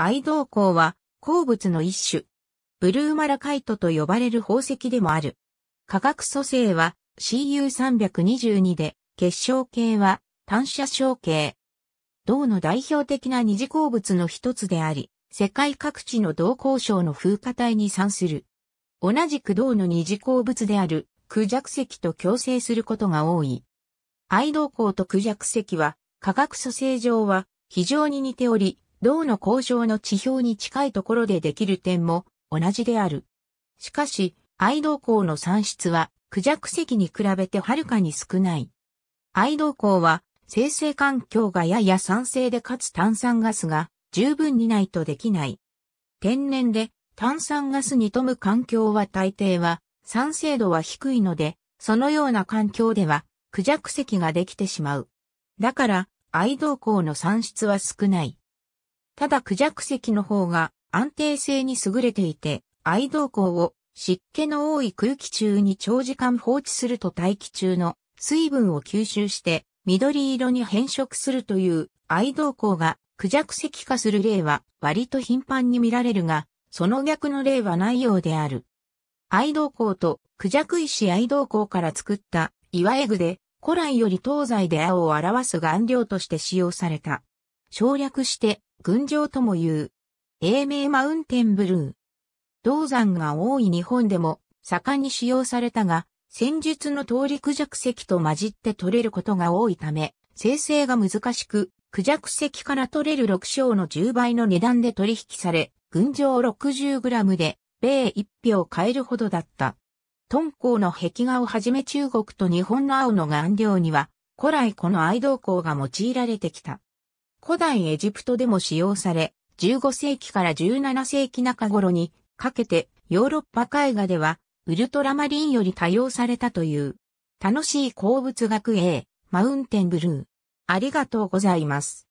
愛道鉱は鉱物の一種。ブルーマラカイトと呼ばれる宝石でもある。化学組成は CU322 で、結晶系は単車晶系。銅の代表的な二次鉱物の一つであり、世界各地の銅鉱床の風化体に産する。同じく銅の二次鉱物であるクジャク石と共生することが多い。愛道鉱とクジャク石は化学組成上は非常に似ており、銅の交渉の地表に近いところでできる点も同じである。しかし、愛銅鉱の産出は、クジャク石に比べてはるかに少ない。愛銅鉱は、生成環境がやや酸性でかつ炭酸ガスが十分にないとできない。天然で炭酸ガスに富む環境は大抵は酸性度は低いので、そのような環境ではクジャク石ができてしまう。だから、愛銅鉱の産出は少ない。ただクジャク石の方が安定性に優れていて、愛動孔を湿気の多い空気中に長時間放置すると大気中の水分を吸収して緑色に変色するという愛動孔がクジャク石化する例は割と頻繁に見られるが、その逆の例はないようである。愛動孔とクジャク石愛動孔から作った岩絵具で古来より東西で青を表す顔料として使用された。省略して群青とも言う。英名マウンテンブルー。銅山が多い日本でも盛んに使用されたが、戦術の通りクジャク石と混じって取れることが多いため、生成が難しく、クジャク石から取れる6章の10倍の値段で取引され、群青 60g で、米1票買えるほどだった。敦煌の壁画をはじめ中国と日本の青の顔料には、古来この愛道港が用いられてきた。古代エジプトでも使用され、15世紀から17世紀中頃にかけてヨーロッパ絵画ではウルトラマリンより多用されたという。楽しい鉱物学 A、マウンテンブルー。ありがとうございます。